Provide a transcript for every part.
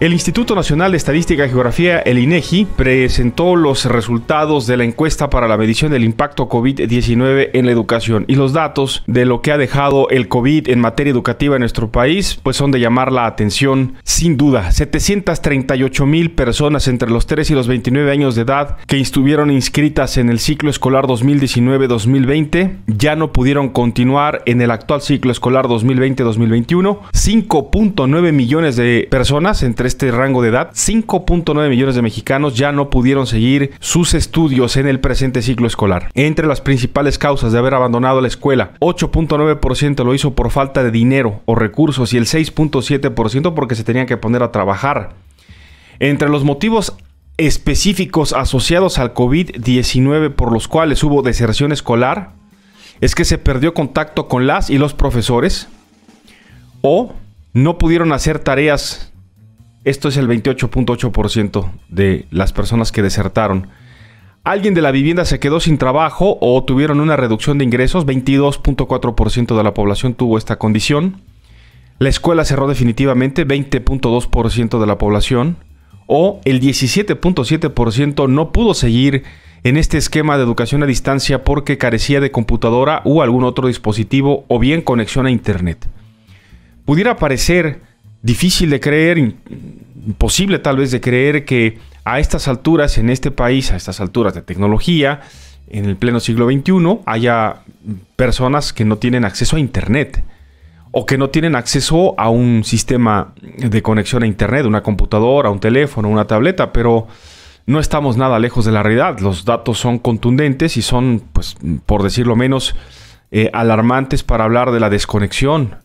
El Instituto Nacional de Estadística y Geografía, el INEGI, presentó los resultados de la encuesta para la medición del impacto COVID-19 en la educación y los datos de lo que ha dejado el COVID en materia educativa en nuestro país, pues son de llamar la atención. Sin duda, 738 mil personas entre los 3 y los 29 años de edad que estuvieron inscritas en el ciclo escolar 2019-2020 ya no pudieron continuar en el actual ciclo escolar 2020-2021. 5.9 millones de personas entre este rango de edad, 5.9 millones de mexicanos ya no pudieron seguir sus estudios en el presente ciclo escolar. Entre las principales causas de haber abandonado la escuela, 8.9% lo hizo por falta de dinero o recursos y el 6.7% porque se tenían que poner a trabajar. Entre los motivos específicos asociados al COVID-19 por los cuales hubo deserción escolar, es que se perdió contacto con las y los profesores o no pudieron hacer tareas esto es el 28.8% de las personas que desertaron. Alguien de la vivienda se quedó sin trabajo o tuvieron una reducción de ingresos. 22.4% de la población tuvo esta condición. La escuela cerró definitivamente. 20.2% de la población. O el 17.7% no pudo seguir en este esquema de educación a distancia porque carecía de computadora u algún otro dispositivo o bien conexión a Internet. Pudiera parecer difícil de creer, imposible tal vez de creer que a estas alturas en este país, a estas alturas de tecnología, en el pleno siglo XXI, haya personas que no tienen acceso a Internet o que no tienen acceso a un sistema de conexión a Internet, una computadora, un teléfono, una tableta, pero no estamos nada lejos de la realidad. Los datos son contundentes y son, pues, por decirlo menos, eh, alarmantes para hablar de la desconexión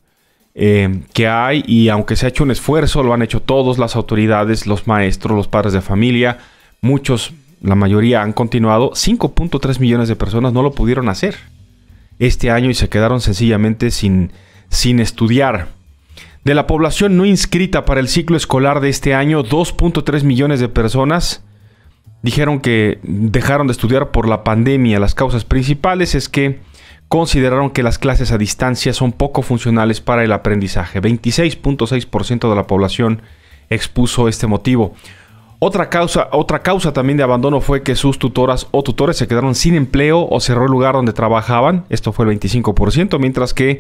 eh, que hay y aunque se ha hecho un esfuerzo, lo han hecho todos, las autoridades, los maestros, los padres de familia, muchos, la mayoría han continuado, 5.3 millones de personas no lo pudieron hacer este año y se quedaron sencillamente sin, sin estudiar. De la población no inscrita para el ciclo escolar de este año, 2.3 millones de personas dijeron que dejaron de estudiar por la pandemia. Las causas principales es que consideraron que las clases a distancia son poco funcionales para el aprendizaje. 26.6% de la población expuso este motivo. Otra causa, otra causa también de abandono fue que sus tutoras o tutores se quedaron sin empleo o cerró el lugar donde trabajaban, esto fue el 25%, mientras que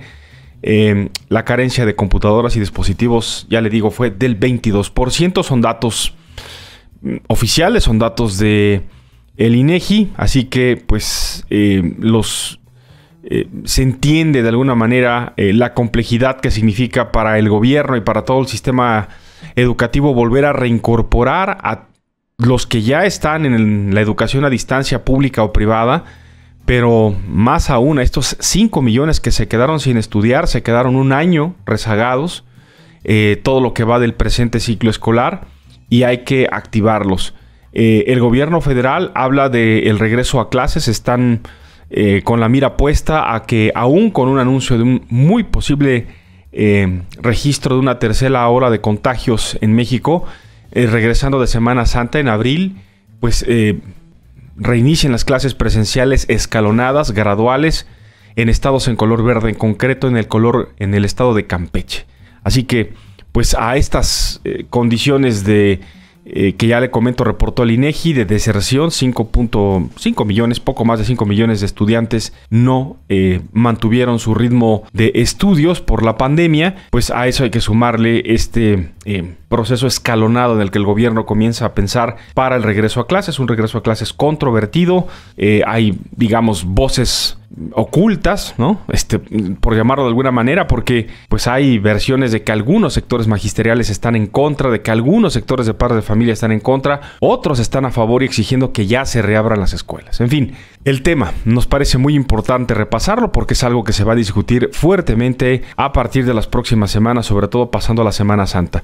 em, la carencia de computadoras y dispositivos, ya le digo, fue del 22%, son datos mm, oficiales, son datos de el INEGI, e así que pues em, los eh, se entiende de alguna manera eh, la complejidad que significa para el gobierno y para todo el sistema educativo volver a reincorporar a los que ya están en la educación a distancia pública o privada, pero más aún a estos 5 millones que se quedaron sin estudiar, se quedaron un año rezagados, eh, todo lo que va del presente ciclo escolar, y hay que activarlos. el gobierno federal habla del el regreso a clases, están eh, con la mira puesta a que aún con un anuncio de un muy posible eh, registro de una tercera ola de contagios en México, eh, regresando de Semana Santa en abril, pues reinicien las clases presenciales escalonadas, graduales, en estados en color verde, en concreto en el color en el estado de Campeche. Así que, pues a estas condiciones de eh, que ya le comento, reportó el INEGI de deserción, 5.5 millones, poco más de 5 millones de estudiantes no eh, mantuvieron su ritmo de estudios por la pandemia, pues a eso hay que sumarle este eh, proceso escalonado en el que el gobierno comienza a pensar para el regreso a clases, un regreso a clases controvertido, hay, digamos, voces ocultas, ¿no? Este, por llamarlo de alguna manera, porque pues hay versiones de que algunos sectores magisteriales están en contra, de que algunos sectores de padres de familia están en contra, otros están a favor y exigiendo que ya se reabran las escuelas. En fin, el tema nos parece muy importante repasarlo porque es algo que se va a discutir fuertemente a partir de las próximas semanas, sobre todo pasando a la Semana Santa.